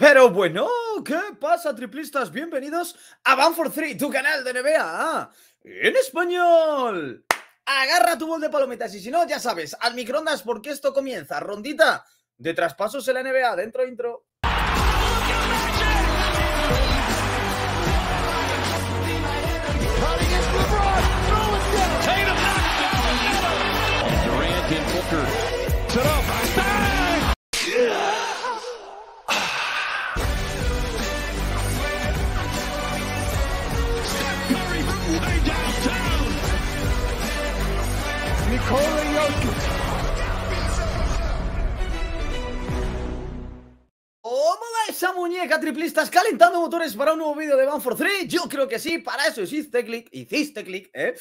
Pero bueno, ¿qué pasa, triplistas? Bienvenidos a Ban for Three, tu canal de NBA en español. Agarra tu bol de palomitas y si no, ya sabes, al microondas porque esto comienza. Rondita de traspasos en la NBA. Dentro, intro. Catriplistas, calentando motores para un nuevo vídeo de for 3. Yo creo que sí, para eso hiciste clic, hiciste clic, ¿eh?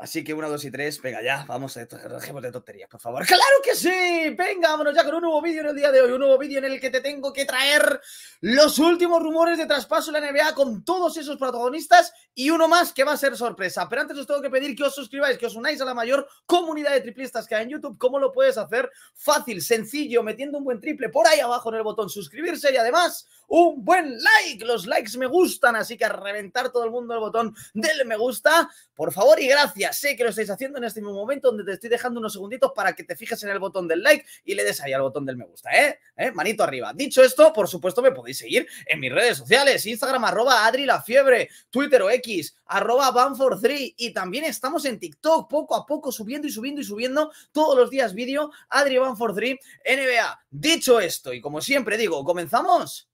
Así que una, dos y tres, venga ya, vamos, a dejemos de tonterías, por favor. ¡Claro que sí! Venga, vámonos ya con un nuevo vídeo en el día de hoy, un nuevo vídeo en el que te tengo que traer los últimos rumores de traspaso en la NBA con todos esos protagonistas y uno más que va a ser sorpresa. Pero antes os tengo que pedir que os suscribáis, que os unáis a la mayor comunidad de triplistas que hay en YouTube. ¿Cómo lo puedes hacer? Fácil, sencillo, metiendo un buen triple por ahí abajo en el botón suscribirse y además un buen like. Los likes me gustan, así que a reventar todo el mundo el botón del me gusta, por favor y gracias sé que lo estáis haciendo en este mismo momento donde te estoy dejando unos segunditos para que te fijes en el botón del like y le des ahí al botón del me gusta, ¿eh? ¿Eh? Manito arriba. Dicho esto, por supuesto, me podéis seguir en mis redes sociales, Instagram, arroba Adri La Fiebre, Twitter o X, arroba Banfor3 y también estamos en TikTok poco a poco subiendo y subiendo y subiendo todos los días vídeo Adri Banfor3 NBA. Dicho esto, y como siempre digo, comenzamos.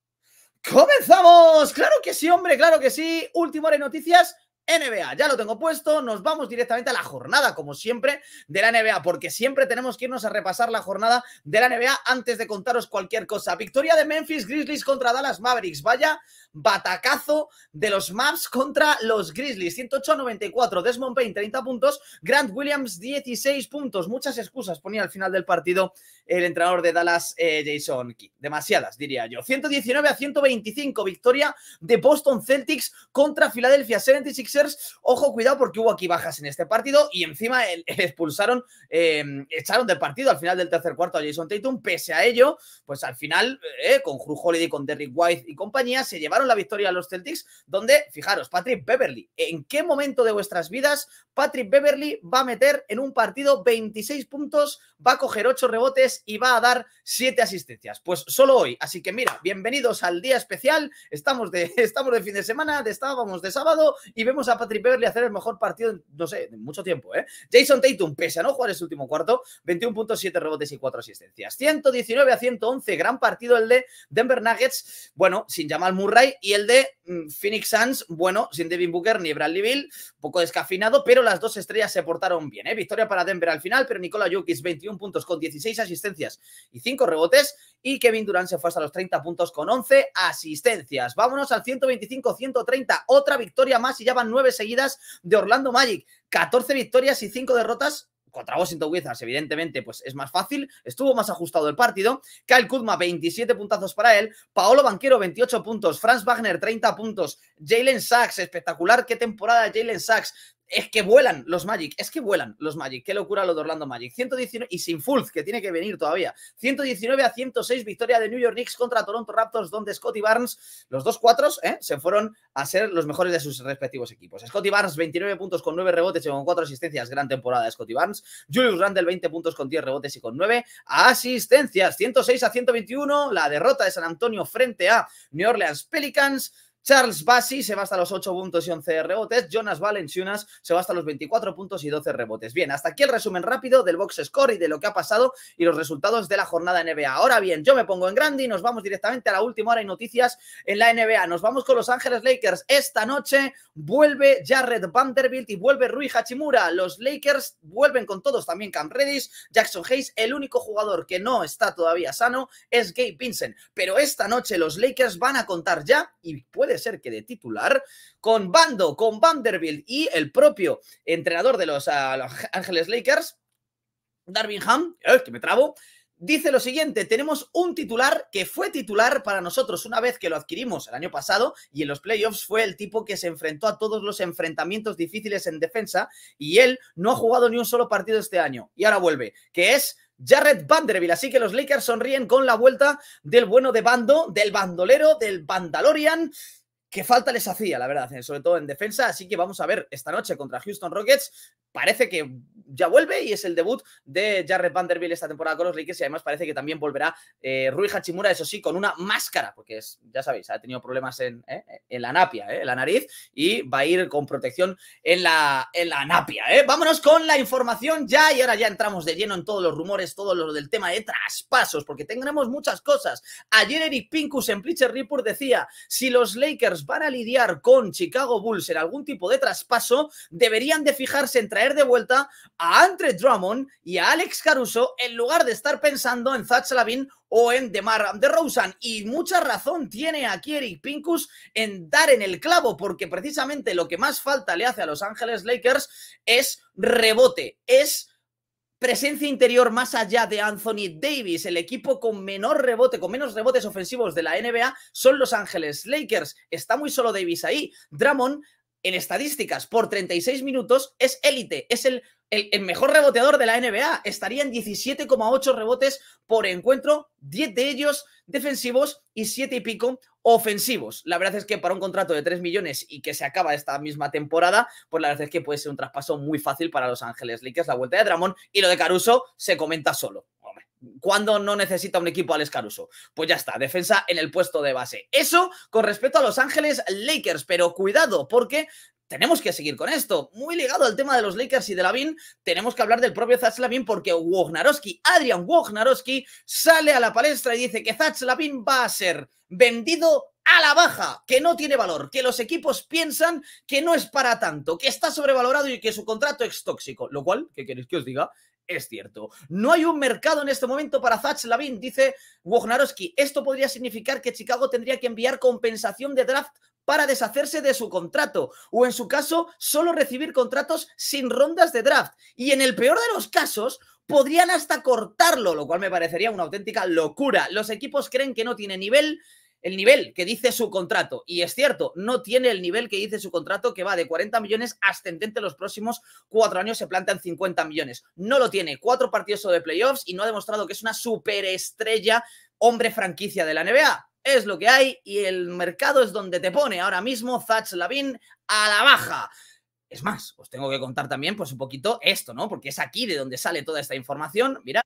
¡Comenzamos! ¡Claro que sí, hombre! ¡Claro que sí! último hora de noticias NBA. Ya lo tengo puesto, nos vamos directamente a la jornada, como siempre, de la NBA, porque siempre tenemos que irnos a repasar la jornada de la NBA antes de contaros cualquier cosa. Victoria de Memphis Grizzlies contra Dallas Mavericks. Vaya batacazo de los Mavs contra los Grizzlies. 108 a 94. Desmond Payne, 30 puntos. Grant Williams, 16 puntos. Muchas excusas ponía al final del partido el entrenador de Dallas, eh, Jason Key. Demasiadas, diría yo. 119 a 125. Victoria de Boston Celtics contra Philadelphia 76 Ojo, cuidado, porque hubo aquí bajas en este partido y encima expulsaron, em, echaron del partido al final del tercer cuarto a Jason Tatum. Pese a ello, pues al final, eh, con Jrue Holiday, con Derrick White y compañía, se llevaron la victoria a los Celtics, donde, fijaros, Patrick Beverly, ¿en qué momento de vuestras vidas Patrick Beverly va a meter en un partido 26 puntos, va a coger 8 rebotes y va a dar 7 asistencias? Pues solo hoy. Así que mira, bienvenidos al día especial. Estamos de, estamos de fin de semana, estábamos de sábado y vemos a Patrick Beverly a hacer el mejor partido, no sé, en mucho tiempo, ¿eh? Jason Tatum, pese a no jugar ese último cuarto, 21.7 rebotes y 4 asistencias. 119 a 111, gran partido el de Denver Nuggets, bueno, sin Jamal Murray, y el de mm, Phoenix Suns, bueno, sin Devin Booker ni Bradley Bill, poco descafinado, pero las dos estrellas se portaron bien, ¿eh? Victoria para Denver al final, pero Nicola Yukis, 21 puntos con 16 asistencias y 5 rebotes, y Kevin Durant se fue hasta los 30 puntos con 11 asistencias. Vámonos al 125-130, otra victoria más y ya van nueve seguidas de Orlando Magic. 14 victorias y 5 derrotas contra Washington Wizards, evidentemente, pues es más fácil, estuvo más ajustado el partido. Kyle Kuzma, 27 puntazos para él. Paolo Banquero, 28 puntos. Franz Wagner, 30 puntos. Jalen Sachs, espectacular. Qué temporada Jalen Sachs. Es que vuelan los Magic, es que vuelan los Magic. Qué locura lo de Orlando Magic. 119 y sin Fulz, que tiene que venir todavía. 119 a 106, victoria de New York Knicks contra Toronto Raptors, donde Scotty Barnes, los dos cuatro, ¿eh? se fueron a ser los mejores de sus respectivos equipos. Scotty Barnes, 29 puntos con 9 rebotes y con 4 asistencias. Gran temporada de Scotty Barnes. Julius Randle, 20 puntos con 10 rebotes y con 9 asistencias. 106 a 121, la derrota de San Antonio frente a New Orleans Pelicans. Charles Bassi se va hasta los 8 puntos y 11 rebotes. Jonas Valenciunas se va hasta los 24 puntos y 12 rebotes. Bien, hasta aquí el resumen rápido del box score y de lo que ha pasado y los resultados de la jornada NBA. Ahora bien, yo me pongo en grande y nos vamos directamente a la última hora y noticias en la NBA. Nos vamos con Los Ángeles Lakers. Esta noche vuelve Jared Vanderbilt y vuelve Rui Hachimura. Los Lakers vuelven con todos también Cam Reddish, Jackson Hayes. El único jugador que no está todavía sano es Gabe Vincent. Pero esta noche los Lakers van a contar ya y puede ser que de titular, con Bando, con Vanderbilt y el propio entrenador de los, Angeles ah, Lakers, Darwin Ham, que me trabo, dice lo siguiente, tenemos un titular que fue titular para nosotros una vez que lo adquirimos el año pasado y en los playoffs fue el tipo que se enfrentó a todos los enfrentamientos difíciles en defensa y él no ha jugado ni un solo partido este año y ahora vuelve, que es Jared Vanderbilt. Así que los Lakers sonríen con la vuelta del bueno de bando, del bandolero, del Bandalorian que falta les hacía, la verdad, eh, sobre todo en defensa. Así que vamos a ver esta noche contra Houston Rockets. Parece que ya vuelve y es el debut de Jared Vanderbilt esta temporada con los Lakers y además parece que también volverá eh, Rui Hachimura, eso sí, con una máscara, porque ya sabéis, ha tenido problemas en, eh, la napia, en la nariz y va a ir con protección en la, en la napia. Vámonos con la información ya y ahora ya entramos de lleno en todos los rumores, todo lo del tema de traspasos, porque tendremos muchas cosas. Ayer Eric Pincus en Bleacher Report decía, si los Lakers van a lidiar con Chicago Bulls en algún tipo de traspaso, deberían de fijarse en traer de vuelta a Andre Drummond y a Alex Caruso en lugar de estar pensando en Zach Lavin o en DeMar DeRozan. Y mucha razón tiene aquí Eric Pincus en dar en el clavo, porque precisamente lo que más falta le hace a Los Ángeles Lakers es rebote, es Presencia interior más allá de Anthony Davis, el equipo con menor rebote, con menos rebotes ofensivos de la NBA son Los Ángeles Lakers. Está muy solo Davis ahí. Drummond en estadísticas por 36 minutos es élite, es el el, mejor reboteador de la NBA. Estaría en 17,8 rebotes por encuentro, 10 de ellos defensivos y 7 y pico ofensivos. La verdad es que para un contrato de 3 millones y que se acaba esta misma temporada, pues la verdad es que puede ser un traspaso muy fácil para Los Ángeles Lakers, la vuelta de Dramón y lo de Caruso se comenta solo. ¿Cuándo no necesita un equipo Alex Caruso? Pues ya está, defensa en el puesto de base. Eso con respecto a Los Ángeles Lakers, pero cuidado porque tenemos que seguir con esto. Muy ligado al tema de los Lakers y de Lavin, tenemos que hablar del propio Zach Lavin porque Wognarowski, Adrian Wognarowski, sale a la palestra y dice que Zach Lavin va a ser vendido a la baja, que no tiene valor, que los equipos piensan que no es para tanto, que está sobrevalorado y que su contrato es tóxico. Lo cual, ¿qué queréis que os diga? Es cierto. No hay un mercado en este momento para Zach Lavin, dice Wojnarowski. Esto podría significar que Chicago tendría que enviar compensación de draft para deshacerse de su contrato o en su caso solo recibir contratos sin rondas de draft y en el peor de los casos podrían hasta cortarlo, lo cual me parecería una auténtica locura. Los equipos creen que no tiene nivel, el nivel que dice su contrato. Y es cierto, no tiene el nivel que dice su contrato, que va de 40 millones ascendente los próximos cuatro años, se plantan 50 millones. No lo tiene. Cuatro partidos de playoffs y no ha demostrado que es una superestrella, hombre franquicia de la NBA es lo que hay y el mercado es donde te pone ahora mismo Zach Lavin a la baja. Es más, os tengo que contar también, pues un poquito esto, ¿no? Porque es aquí de donde sale toda esta información. Mira,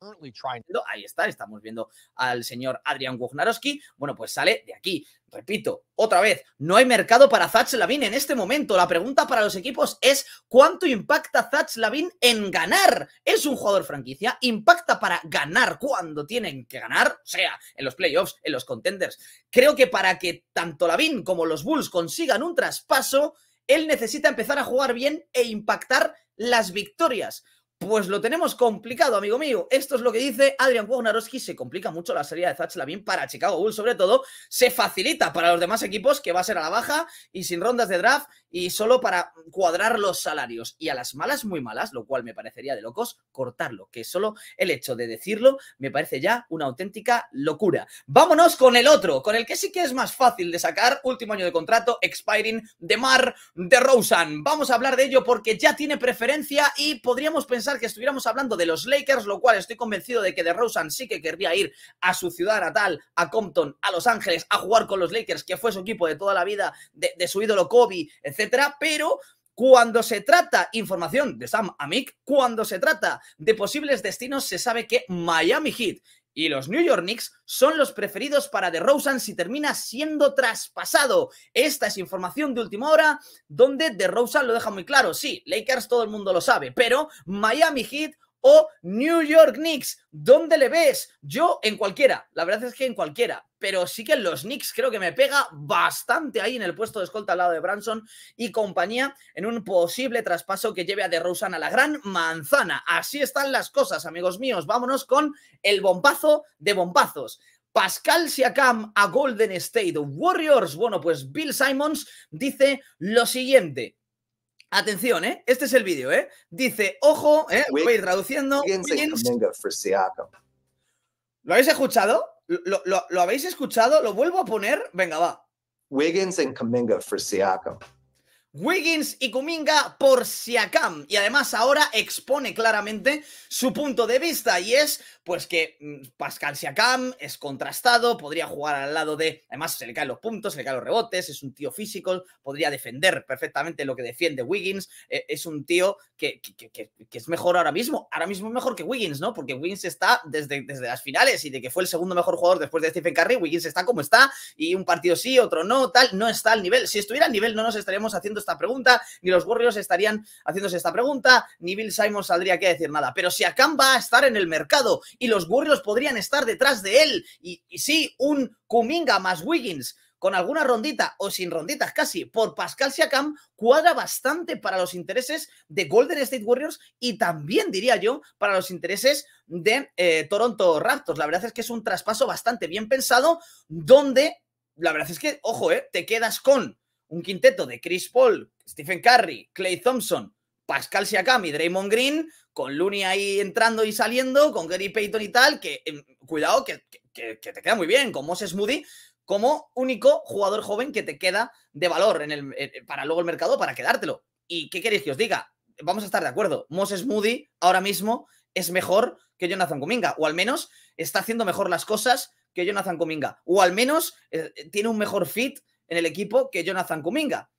ahí está, estamos viendo al señor Adrian Wojnarowski. Bueno, pues sale de aquí. Repito, otra vez, no hay mercado para Zach Lavin en este momento. La pregunta para los equipos es: ¿cuánto impacta Zach Lavin en ganar? Es un jugador franquicia, impacta para ganar cuando tienen que ganar, o sea en los playoffs, en los contenders. Creo que para que tanto Lavin como los Bulls consigan un traspaso, él necesita empezar a jugar bien e impactar las victorias. Pues lo tenemos complicado, amigo mío. Esto es lo que dice Adrian Wojnarowski. Se complica mucho la salida de Zach bien para Chicago Bulls, sobre todo. Se facilita para los demás equipos, que va a ser a la baja y sin rondas de draft y solo para cuadrar los salarios. Y a las malas, muy malas, lo cual me parecería de locos, cortarlo. Que solo el hecho de decirlo me parece ya una auténtica locura. Vámonos con el otro, con el que sí que es más fácil de sacar. Último año de contrato, expiring de Mar de Rosen. Vamos a hablar de ello porque ya tiene preferencia y podríamos pensar que estuviéramos hablando de los Lakers, lo cual estoy convencido de que DeRozan sí que querría ir a su ciudad natal, a Compton, a Los Ángeles, a jugar con los Lakers, que fue su equipo de toda la vida, de, de su ídolo Kobe, etcétera, pero cuando se trata información de Sam Amick, cuando se trata de posibles destinos, se sabe que Miami Heat y los New York Knicks son los preferidos para DeRozan si termina siendo traspasado. Esta es información de última hora donde DeRozan lo deja muy claro. Sí, Lakers todo el mundo lo sabe, pero Miami Heat o New York Knicks. ¿Dónde le ves? Yo en cualquiera. La verdad es que en cualquiera pero sí que los Knicks creo que me pega bastante ahí en el puesto de escolta al lado de Branson y compañía en un posible traspaso que lleve a DeRozan a la gran manzana. Así están las cosas, amigos míos. Vámonos con el bombazo de bombazos. Pascal Siakam a Golden State Warriors. Bueno, pues Bill Simons dice lo siguiente. Atención, ¿eh? Este es el vídeo, ¿eh? Dice, ojo, ¿eh? voy a ir traduciendo. ¿Lo habéis escuchado? Lo, habéis escuchado? ¿Lo vuelvo a poner? Venga, va. Wiggins and Kaminga for Siakam. Wiggins y Kuminga por Siakam. Y además ahora expone claramente su punto de vista y es pues que mm, Pascal Siakam es contrastado, podría jugar al lado de... Además se le caen los puntos, se le caen los rebotes, es un tío físico, podría defender perfectamente lo que defiende Wiggins. E, es un tío que, es mejor ahora mismo. Ahora mismo mejor que Wiggins, ¿no? Porque Wiggins está desde, desde las finales y de que fue el segundo mejor jugador después de Stephen Curry, Wiggins está como está y un partido sí, otro no, tal, no está al nivel. Si estuviera al nivel no nos estaríamos haciendo esta pregunta, ni los Warriors estarían haciéndose esta pregunta, ni Bill Simon saldría aquí a decir nada. Pero si Akam va a estar en el mercado y los Warriors podrían estar detrás de él, y, si un Kuminga más Wiggins con alguna rondita o sin ronditas casi por Pascal Siakam cuadra bastante para los intereses de Golden State Warriors y también diría yo para los intereses de eh, Toronto Raptors. La verdad es que es un traspaso bastante bien pensado donde la verdad es que, ojo, eh, te quedas con un quinteto de Chris Paul, Stephen Curry, Clay Thompson, Pascal Siakam y Draymond Green, con Looney ahí entrando y saliendo, con Gary Payton y tal, que em, cuidado, que, te queda muy bien, con Moses Moody como único jugador joven que te queda de valor en el, eh, eh, para luego el mercado para quedártelo. ¿Y qué queréis que os diga? Vamos a estar de acuerdo. Moses Moody ahora mismo es mejor que Jonathan Cominga, o al menos está haciendo mejor las cosas que Jonathan Cominga, o al menos eh, tiene un mejor fit en el equipo que Jonathan Kuminga.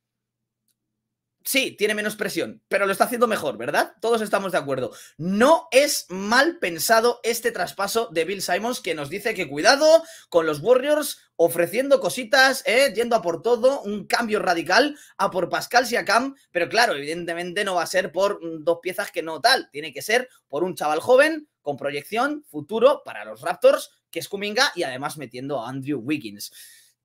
Sí, tiene menos presión, pero lo está haciendo mejor, ¿verdad? Todos estamos de acuerdo. No es mal pensado este traspaso de Bill Simons que nos dice que cuidado con los Warriors ofreciendo cositas, ¿eh? yendo a por todo, un cambio radical a por Pascal Siakam, pero claro, evidentemente no va a ser por mm, dos piezas que no tal, tiene que ser por un chaval joven con proyección, futuro para los Raptors, que es Kuminga y además metiendo a Andrew Wiggins.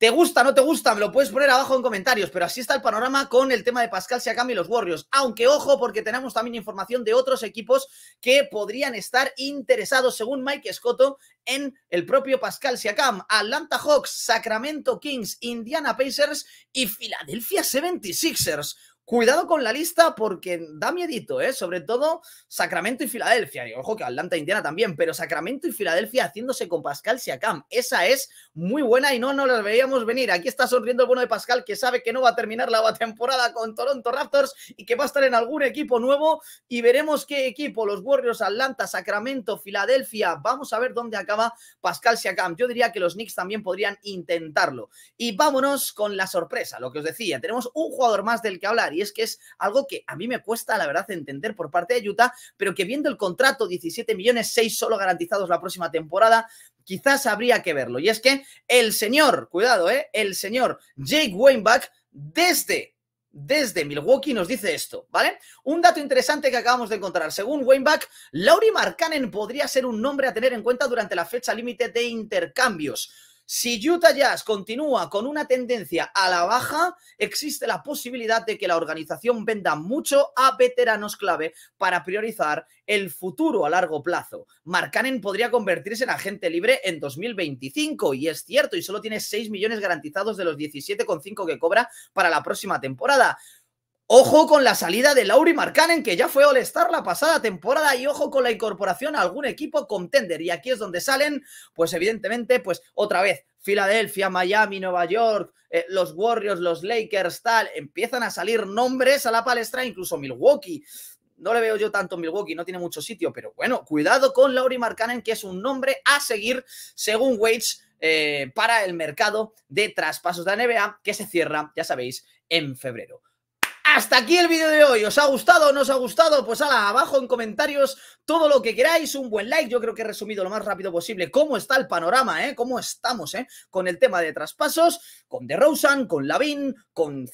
¿Te gusta, no te gusta? Me lo puedes poner abajo en comentarios, pero así está el panorama con el tema de Pascal Siakam y los Warriors. Aunque ojo, porque tenemos también información de otros equipos que podrían estar interesados, según Mike Scotto, en el propio Pascal Siakam. Atlanta Hawks, Sacramento Kings, Indiana Pacers y Philadelphia 76ers. Cuidado con la lista porque da miedito, ¿eh? Sobre todo Sacramento y Filadelfia. Y ojo que Atlanta e Indiana también, pero Sacramento y Filadelfia haciéndose con Pascal Siakam. Esa es muy buena y no, nos las veíamos venir. Aquí está sonriendo el bueno de Pascal que sabe que no va a terminar la temporada con Toronto Raptors y que va a estar en algún equipo nuevo y veremos qué equipo, los Warriors, Atlanta, Sacramento, Filadelfia. Vamos a ver dónde acaba Pascal Siakam. Yo diría que los Knicks también podrían intentarlo. Y vámonos con la sorpresa, lo que os decía. Tenemos un jugador más del que hablar y es que es algo que a mí me cuesta, la verdad, entender por parte de Utah, pero que viendo el contrato, 17 millones, 6 solo garantizados la próxima temporada, quizás habría que verlo. Y es que el señor, cuidado, ¿eh? el señor Jake Weinbach, desde desde Milwaukee nos dice esto, ¿vale? Un dato interesante que acabamos de encontrar. Según Weinbach, Lauri Markkanen podría ser un nombre a tener en cuenta durante la fecha límite de intercambios. Si Utah Jazz continúa con una tendencia a la baja, existe la posibilidad de que la organización venda mucho a veteranos clave para priorizar el futuro a largo plazo. Marcanen podría convertirse en agente libre en 2025 y es cierto, y solo tiene 6 millones garantizados de los 17,5 que cobra para la próxima temporada. Ojo con la salida de Lauri Markkanen, que ya fue All-Star la pasada temporada, y ojo con la incorporación a algún equipo contender. Y aquí es donde salen, pues evidentemente, pues otra vez, Filadelfia, Miami, Nueva York, eh, los Warriors, los Lakers, tal, empiezan a salir nombres a la palestra, incluso Milwaukee. No le veo yo tanto Milwaukee, no tiene mucho sitio, pero bueno, cuidado con Lauri Markkanen, que es un nombre a seguir según Waits eh, para el mercado de traspasos de la NBA, que se cierra, ya sabéis, en febrero. Hasta aquí el vídeo de hoy. ¿Os ha gustado o no os ha gustado? Pues ala, abajo en comentarios todo lo que queráis, un buen like. Yo creo que he resumido lo más rápido posible cómo está el panorama, ¿eh? Cómo estamos, ¿eh? Con el tema de traspasos, con DeRozan, con Lavin, con,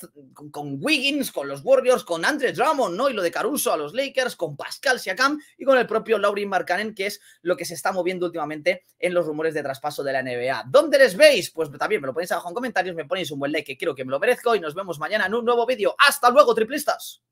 Wiggins, con los Warriors, con Andre Drummond, ¿no? Y lo de Caruso a los Lakers, con Pascal Siakam y con el propio Laurin Marcanen, que es lo que se está moviendo últimamente en los rumores de traspaso de la NBA. ¿Dónde les veis? Pues también me lo ponéis abajo en comentarios, me ponéis un buen like, que creo que me lo merezco y nos vemos mañana en un nuevo vídeo. ¡Hasta luego! triplistas triplistaço.